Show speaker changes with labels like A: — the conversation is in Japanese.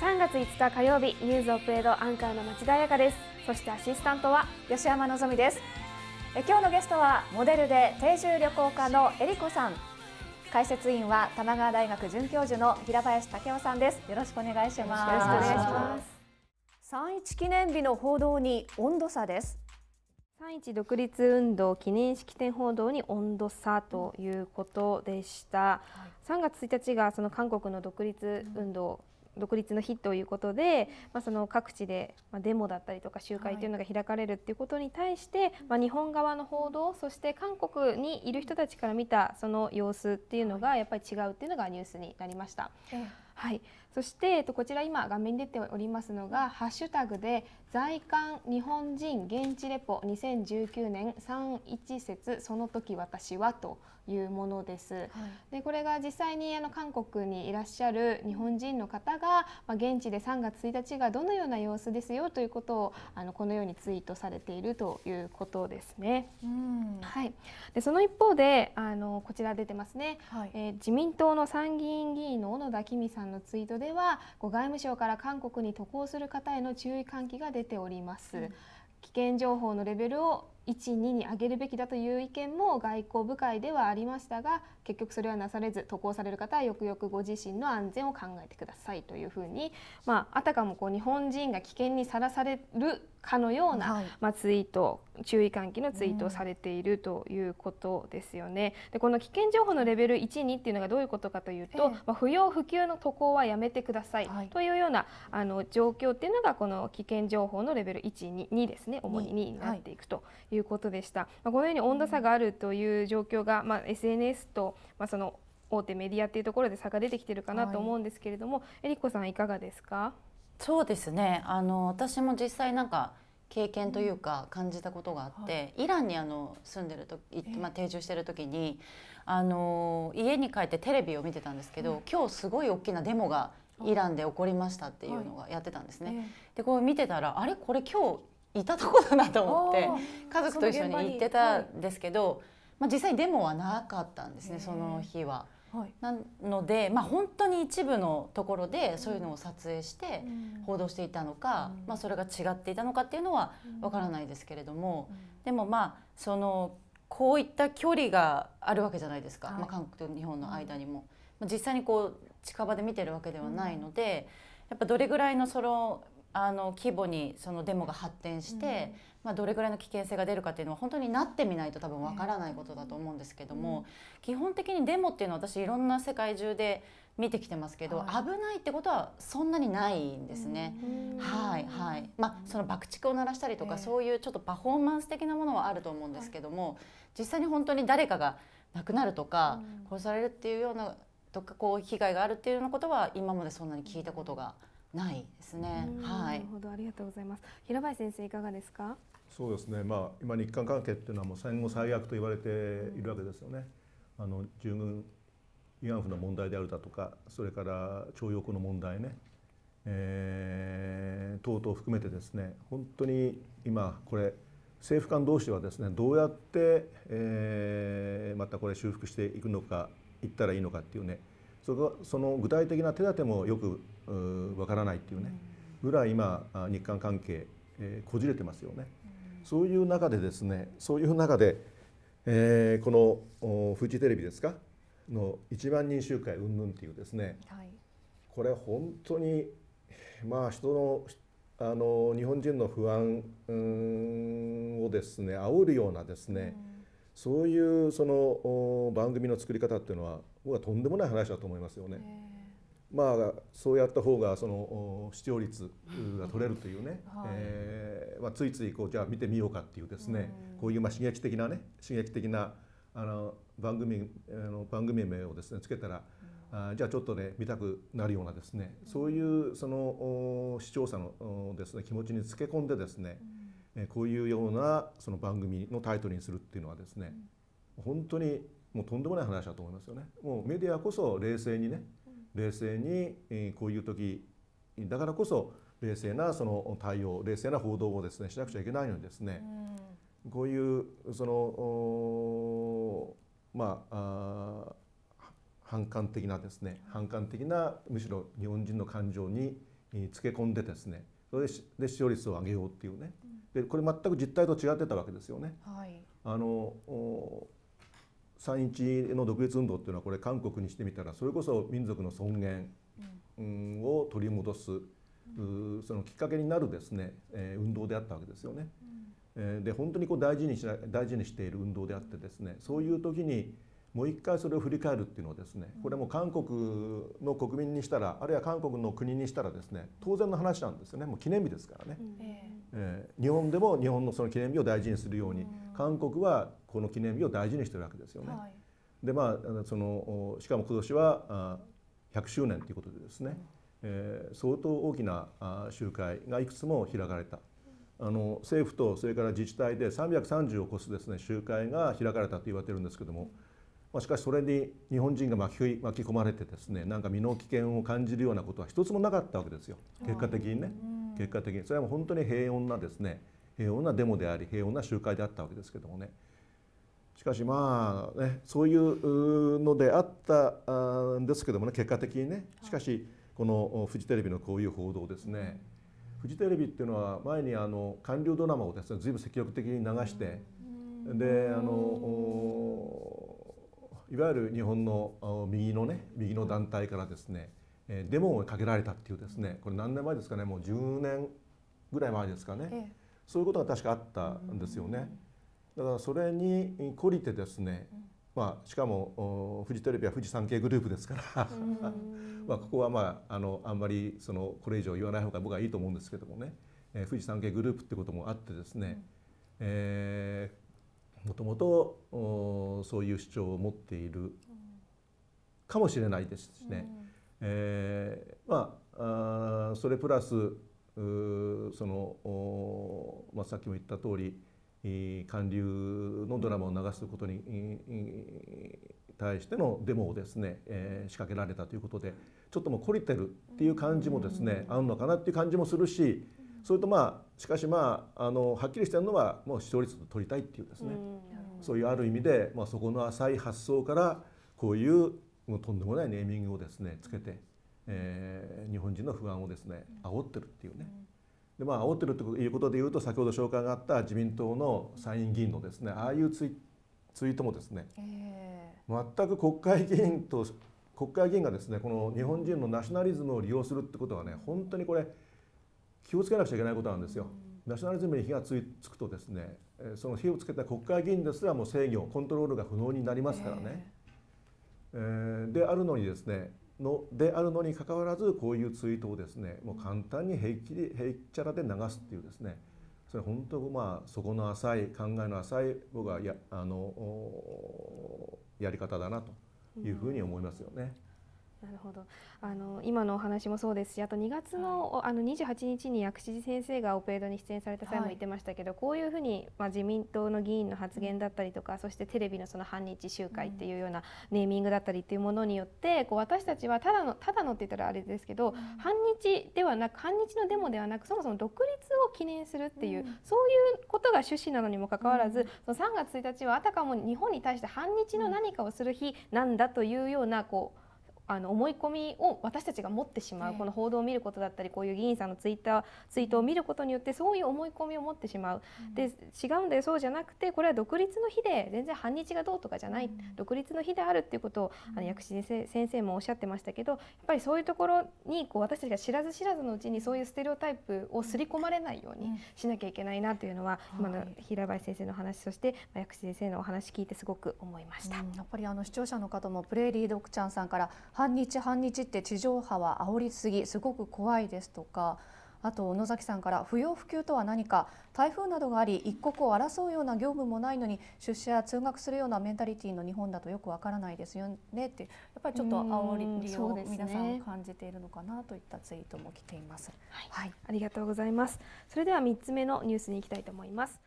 A: 3月5日火曜日ニューズオプエドアンカーの町田彩香ですそしてアシスタントは吉山のぞみですえ今日のゲストはモデルで定住旅行家のえりこさん解説員は玉川大学准教授の平林武雄さんですよろしくお願いしますよろしくお願いします三一記念日の報道に温度差です三一独立運動記念式典報道に温度差ということでした。はい、3月1日がその韓国の独立運動、うん、独立の日ということで、まあ、その各地でデモだったりとか集会というのが開かれるっていうことに対して、はい、まあ、日本側の報道そして韓国にいる人たちから見たその様子っていうのがやっぱり違うっていうのがニュースになりました。はい、そして、えっと、こちら今画面に出ておりますのがハッシュタグで「在韓日本人現地レポ2019年31節その時私は」というものです。はい、でこれが実際にあの韓国にいらっしゃる日本人の方が、まあ、現地で3月1日がどのような様子ですよということをあのこのようにツイートされているということですね。うんはい、でその一方であのこちら出てますね、はい、えー、自民党の参議院議員の角田紀美さんのツイートでは外務省から韓国に渡航する方への注意喚起が出ております、うん、危険情報のレベルを12に上げるべきだという意見も外交部会ではありましたが結局それはなされず渡航される方はよくよくご自身の安全を考えてくださいというふうに、まあ、あたかもこう日本人が危険にさらされるかのような、はい、まあ、ツイート注意喚起のツイートをされているということですよね。うん、でこの危険情報のレベル1、2っていうのがどういうことかというと、えー、まあ、不要不急の渡航はやめてください、というようなあの状況っていうのがこの危険情報のレベル1、2, 2ですね主に2になっていくといういうことでした。まあ、このように温度差があるという状況が、まあ、SNS と、まあ、その大手メディアっていうところで差が出てきてるかなと思う
B: んですけれども、はい、えりこさんいかがですかそうですねあの私も実際なんか経験というか感じたことがあって、うんイランにあの住んでる時、まあ、定住してる時に、あの家に帰ってテレビを見てたんですけど、うん、今日すごい大きなデモがイランで起こりましたっていうのがやってたんですね。はいでこう見てたらあれこれ今日いたとこだなと思って家族と一緒に行ってたんですけど、まあ、実際デモはなかったんですねその日は。はい、なので、まあ、本当に一部のところでそういうのを撮影して報道していたのか、うん、まあ、それが違っていたのかっていうのはわからないですけれども、うんうん、でもまあそのこういった距離があるわけじゃないですか、はい、まあ、韓国と日本の間にも。実際にこう近場で見てるわけではないので、やっぱどれぐらいのそのあの規模にそのデモが発展して、まあ、どれぐらいの危険性が出るかっていうのは本当になってみないと多分わからないことだと思うんですけども、基本的にデモっていうのは私いろんな世界中で見てきてますけど、はい、危ないってことはそんなにないんですね。はいはい。まあその爆竹を鳴らしたりとか、えー、そういうちょっとパフォーマンス的なものはあると思うんですけども、はい、実際に本当に誰かが亡くなるとか、殺されるっていうようなとかこう被害があるっていうようなことは今までそんなに聞いたことが。うんないですね。はい。なるほど、ありがとうございます。平林先生いかがですか。
C: そうですね。まあ今日韓関係っていうのはもう戦後最悪と言われているわけですよね。あの従軍慰安婦の問題であるだとか、それから徴用工の問題ね。えー、等々含めてですね本当に今これ政府間同士はですねどうやって、えー、またこれ修復していくのかいったらいいのかっていうねそこその具体的な手立てもよくわからないっていうねぐらい今日韓関係、えー、こじれてますよね。そういう中でですねそういう中で、えー、このフジテレビですかの一万人集会うんぬんっていうですね、はい、これ本当にまあ人のあの日本人の不安をですね煽るようなですね、うん、そういうその番組の作り方っていうのは僕はとんでもない話だと思いますよね。まあ、そうやった方がその視聴率が取れるというね、はい、えー、まあ、ついついこうじゃあ見てみようかっていうですね、うん、こういうまあ刺激的なね刺激的なあの番組あの番組名をですねつけたら、うん、あじゃあちょっとね見たくなるようなですね、うん、そういうその視聴者のです、ね、気持ちにつけ込んでですね、うん、こういうようなその番組のタイトルにするっていうのはですね、本当にもうとんでもない話だと思いますよね。もうメディアこそ冷静にね冷静にこういう時だからこそ冷静なその対応冷静な報道をですねしなくちゃいけないのにですね、うん、こういうそのまあ反感的なですね反感的なむしろ日本人の感情につけ込んでですねそれで視聴率を上げようっていうね、うん、でこれ全く実態と違ってたわけですよね。はい、あの三一の独立運動っていうのはこれ韓国にしてみたらそれこそ民族の尊厳を取り戻す、そのきっかけになるですね、え運動であったわけですよね。で本当にこう大事にし大事にしている運動であってですねそういう時にもう一回それを振り返るっていうのはですねこれも韓国の国民にしたらあるいは韓国の国にしたらですね当然の話なんですよねもう記念日ですからね。うんえー、日本でも日本のその記念日を大事にするように、うん、韓国はこの記念日を大事にしてるわけですよね。はい、でまあそのしかも今年は100周年ということでですね、うん、えー、相当大きな集会がいくつも開かれた。あの政府とそれから自治体で330を超すですね集会が開かれたと言われてるんですけども、まあ、しかしそれに日本人が巻き込まれてですねなんか身の危険を感じるようなことは一つもなかったわけですよ結果的にね。うん結果的にそれは本当に平穏なですね平穏なデモであり平穏な集会であったわけですけどもねしかしまあねそういうのであったんですけどもね結果的にねしかしこのフジテレビのこういう報道ですね、フジテレビっていうのは前にあの官僚ドラマをですね随分積極的に流して、であのいわゆる日本の右のね右の団体からですねえデモをかけられたっていうですねこれ何年前ですかねもう10年ぐらい前ですかね、ええ、そういうことが確かあったんですよね。だからそれに懲りてですね、まあ、しかもフジテレビは富士山系グループですから まあここは、まあ、あのあんまりそのこれ以上言わない方が僕はいいと思うんですけどもね、えー、富士山系グループってこともあってですね、うん、えー、もともとそういう主張を持っているかもしれないですしね。うんえー、まあそれプラスその、まあ、さっきも言った通り韓流のドラマを流すことに対してのデモをですね、えー、仕掛けられたということでちょっともう懲りてるっていう感じもですね、うん、あるのかなっていう感じもするしそれとまあしかしまああのはっきりしてるのはもう視聴率を取りたいっていうですね、うん、そういうある意味で、まあ、そこの浅い発想からこういうもうとんでもないネーミングをですねつけて、えー、日本人の不安をですね煽ってるっていうね。でまあ煽ってるということでいうと先ほど紹介があった自民党の参院議員のですねああいうツイツイートもですね、えー、全く国会議員と国会議員がですねこの日本人のナショナリズムを利用するってことはね本当にこれ気をつけなくちゃいけないことなんですよ。ナショナリズムに火がつくとですねその火をつけた国会議員ですらもう制御コントロールが不能になりますからね。えーえであるのにですねのであるのにかかわらずこういうツイートをですねもう簡単に平気で平気ちゃらで流すっていうですねそれ本当まあそこの浅い考えの浅い僕はやあのやり方だなというふうに思いますよね。うん
A: なるほどあの今のお話もそうですしあと2月の,、はい、あの28日に薬師寺先生がオペードに出演された際も言ってましたけど、はい、こういうふうに、まあ、自民党の議員の発言だったりとか、うん、そしてテレビのその反日集会っていうようなネーミングだったりっていうものによって、うん、こう私たちはただのただのって言ったらあれですけど、うん、反日ではなく反日のデモではなくそもそも独立を記念するっていう、そういうことが趣旨なのにもかかわらず、その3月1日はあたかも日本に対して反日の何かをする日なんだというようなこうあの思い込みを私たちが持ってしまう、この報道を見ることだったりこういう議員さんのツイッターツイートを見ることによってそういう思い込みを持ってしまう、で違うんだよそうじゃなくてこれは独立の日で全然反日がどうとかじゃない、独立の日であるっていうことを、あの薬師先生もおっしゃってましたけどやっぱりそういうところにこう私たちが知らず知らずのうちにそういうステレオタイプをすり込まれないようにしなきゃいけないなというのは、今の平林先生の話そして薬師先生のお話聞いてすごく思いました。やっぱりあの視聴者の方もプレーリードクちゃんさんから半日半日って地上波は煽りすぎすごく怖いですとかあと野崎さんから不要不急とは何か台風などがあり一刻を争うような業務もないのに出社や通学するようなメンタリティーの日本だとよくわからないですよねってやっぱりちょっと煽りを皆さん感じているのかなといったツイートも来ています、ね、はい、はい、ありがとうございますそれでは3つ目
B: のニュースに行きたいと思います